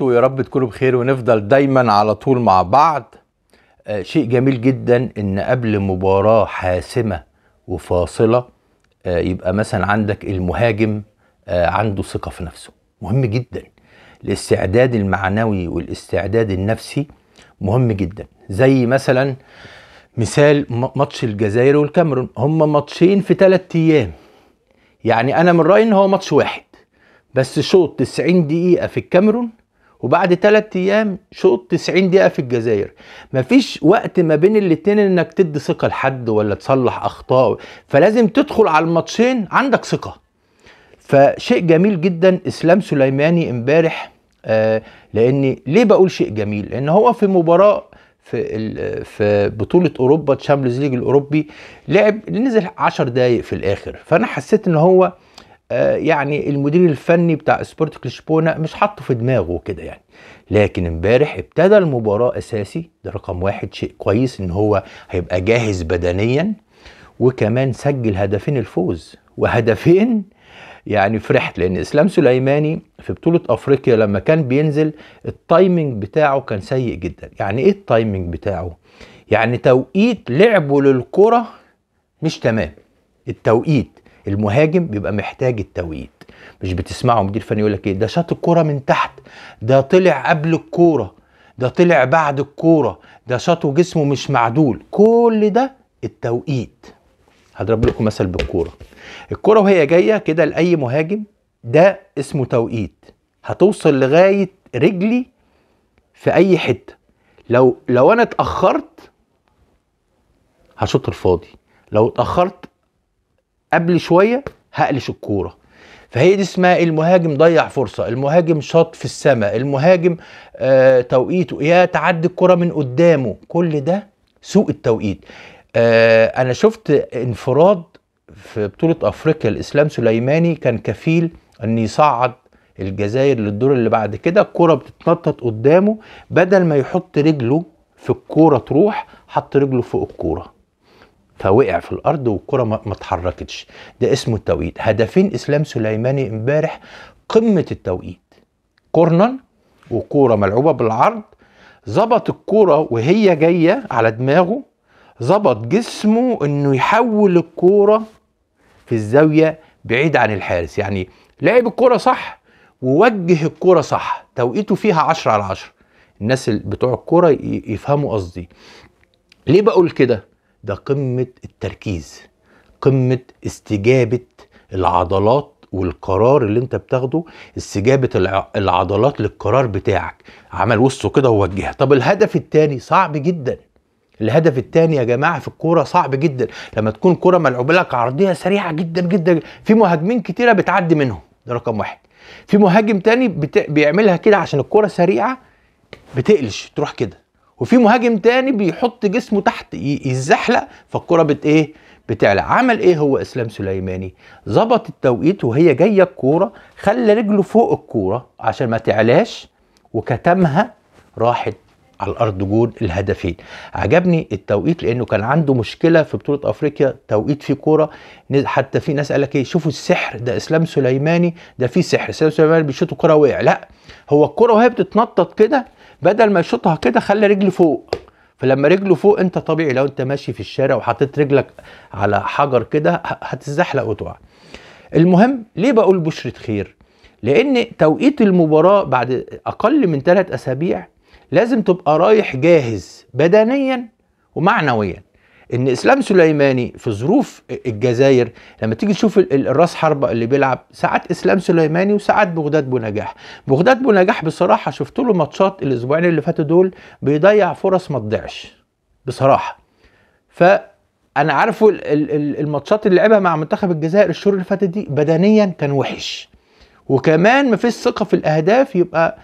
ويا رب تكونوا بخير ونفضل دايما على طول مع بعض آه، شيء جميل جدا ان قبل مباراة حاسمة وفاصلة آه، يبقى مثلا عندك المهاجم آه، عنده ثقة في نفسه مهم جدا الاستعداد المعنوي والاستعداد النفسي مهم جدا زي مثلا مثال ماتش الجزائر والكاميرون هما ماتشين في ثلاثة ايام يعني انا من رايي ان هو ماتش واحد بس شوط 90 دقيقة في الكاميرون وبعد ثلاث ايام شوط 90 دقيقه في الجزائر مفيش وقت ما بين الاتنين انك تدي ثقه لحد ولا تصلح اخطاء فلازم تدخل على الماتشين عندك ثقه فشيء جميل جدا اسلام سليماني امبارح آه لاني ليه بقول شيء جميل لان هو في مباراه في في بطوله اوروبا تشامبيونز ليج الاوروبي لعب نزل 10 دقايق في الاخر فانا حسيت ان هو آه، يعني المدير الفني بتاع سبورت كلشبونه مش حاطه في دماغه كده يعني لكن امبارح ابتدى المباراه اساسي ده رقم واحد شيء كويس ان هو هيبقى جاهز بدنيا وكمان سجل هدفين الفوز وهدفين يعني فرحت لان اسلام سليماني في بطوله افريقيا لما كان بينزل التايمنج بتاعه كان سيء جدا يعني ايه التايمنج بتاعه يعني توقيت لعبه للكره مش تمام التوقيت المهاجم بيبقى محتاج التوقيت مش بتسمعه مدير فني يقول لك ايه ده شاط الكوره من تحت ده طلع قبل الكوره ده طلع بعد الكوره ده شاطه جسمه مش معدول كل ده التوقيت هضرب لكم مثل بالكوره الكوره وهي جايه كده لاي مهاجم ده اسمه توقيت هتوصل لغايه رجلي في اي حته لو لو انا اتاخرت هشوط الفاضي لو اتاخرت قبل شويه هقلش الكوره فهي دي اسمها المهاجم ضيع فرصه المهاجم شاط في السماء المهاجم آه توقيته يا تعدي الكوره من قدامه كل ده سوء التوقيت آه انا شفت انفراد في بطوله افريقيا الاسلام سليماني كان كفيل ان يصعد الجزائر للدور اللي بعد كده الكوره بتتنطط قدامه بدل ما يحط رجله في الكورة تروح حط رجله فوق الكورة فوقع في الارض والكره ما اتحركتش ده اسمه التوقيت هدفين اسلام سليماني امبارح قمه التوقيت كورنر وكوره ملعوبه بالعرض ظبط الكوره وهي جايه على دماغه ظبط جسمه انه يحول الكوره في الزاويه بعيد عن الحارس يعني لعب الكوره صح ووجه الكوره صح توقيته فيها 10 على 10 الناس بتوع الكوره يفهموا قصدي ليه بقول كده ده قمة التركيز قمة استجابة العضلات والقرار اللي انت بتاخده استجابة العضلات للقرار بتاعك عمل وسطه كده ووجهها طب الهدف التاني صعب جدا الهدف التاني يا جماعه في الكوره صعب جدا لما تكون كوره ملعوبه لك عرضيه سريعه جدا جدا في مهاجمين كتيره بتعدي منهم ده رقم واحد في مهاجم تاني بيعملها كده عشان الكوره سريعه بتقلش تروح كده وفي مهاجم تاني بيحط جسمه تحت يتزحلق فالكره بت ايه بتعلى عمل ايه هو اسلام سليماني ظبط التوقيت وهي جايه الكوره خلى رجله فوق الكوره عشان ما تعلاش وكتمها راحت على الارض جون الهدفين عجبني التوقيت لانه كان عنده مشكله في بطوله افريقيا توقيت في كوره حتى في ناس قال لك ايه شوفوا السحر ده اسلام سليماني ده في سحر اسلام سليماني بيشوط الكوره وقع لا هو الكوره وهي بتتنطط كده بدل ما يشوطها كده خلى رجله فوق فلما رجله فوق انت طبيعي لو انت ماشي في الشارع وحطيت رجلك على حجر كده هتتزحلق وتقع المهم ليه بقول بشرة خير لان توقيت المباراة بعد اقل من ثلاث اسابيع لازم تبقى رايح جاهز بدنيا ومعنويا ان اسلام سليماني في ظروف الجزائر لما تيجي تشوف الراس حربه اللي بيلعب ساعات اسلام سليماني وساعات بغداد بنجاح بغداد بنجاح بصراحه شفت له ماتشات الاسبوعين اللي فاتوا دول بيضيع فرص ما تضيعش بصراحه ف انا عارفه الماتشات اللي لعبها مع منتخب الجزائر الشهور اللي فاتت دي بدنيا كان وحش وكمان مفيش ثقه في الاهداف يبقى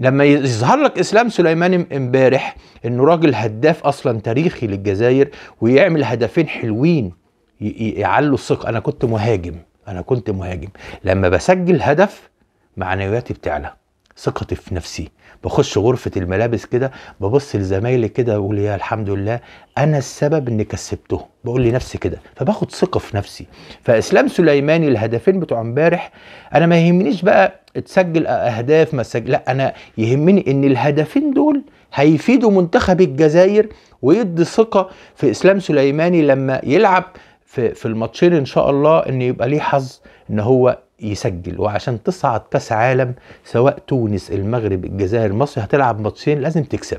لما يظهر لك اسلام سليماني امبارح انه راجل هداف اصلا تاريخي للجزائر ويعمل هدفين حلوين يعلوا الثقه انا كنت مهاجم انا كنت مهاجم لما بسجل هدف معنوياتي بتعلى ثقتي في نفسي بخش غرفة الملابس كده ببص لزمايلي كده بقول يا الحمد لله أنا السبب إني كسبته بقول لنفسي كده فباخد ثقة في نفسي فإسلام سليماني الهدفين بتوع امبارح أنا ما يهمنيش بقى تسجل أهداف ما لا أنا يهمني إن الهدفين دول هيفيدوا منتخب الجزائر ويدي ثقة في إسلام سليماني لما يلعب في الماتشين ان شاء الله ان يبقى ليه حظ ان هو يسجل وعشان تصعد كاس عالم سواء تونس المغرب الجزائر مصر هتلعب ماتشين لازم تكسب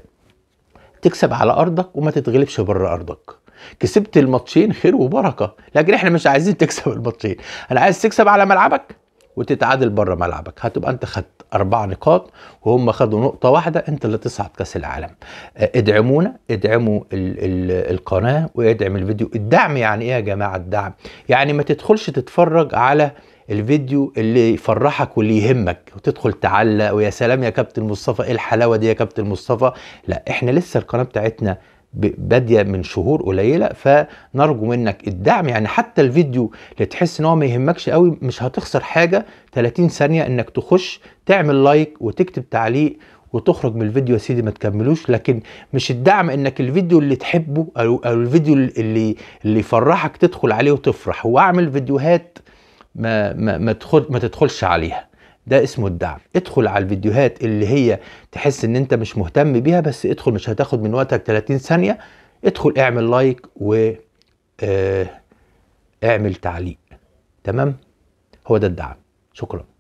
تكسب على ارضك وما تتغلبش بره ارضك كسبت الماتشين خير وبركه لكن احنا مش عايزين تكسب الماتشين انا عايز تكسب على ملعبك وتتعادل بره ملعبك هتبقى انت خدت اربع نقاط وهم خدوا نقطه واحده انت اللي تصعد كاس العالم آه، ادعمونا ادعموا الـ الـ القناه وادعم الفيديو الدعم يعني ايه يا جماعه الدعم يعني ما تدخلش تتفرج على الفيديو اللي يفرحك واللي يهمك وتدخل تعلق ويا سلام يا كابتن مصطفى ايه الحلاوه دي يا كابتن مصطفى لا احنا لسه القناه بتاعتنا باديه من شهور قليله فنرجو منك الدعم يعني حتى الفيديو اللي تحس ان هو ما يهمكش قوي مش هتخسر حاجه 30 ثانيه انك تخش تعمل لايك وتكتب تعليق وتخرج من الفيديو يا سيدي ما تكملوش لكن مش الدعم انك الفيديو اللي تحبه او الفيديو اللي اللي يفرحك تدخل عليه وتفرح واعمل فيديوهات ما ما ما, تدخل ما تدخلش عليها ده اسمه الدعم ادخل على الفيديوهات اللي هي تحس ان انت مش مهتم بيها بس ادخل مش هتاخد من وقتك 30 ثانية ادخل اعمل لايك و آه، اعمل تعليق تمام هو ده الدعم شكرا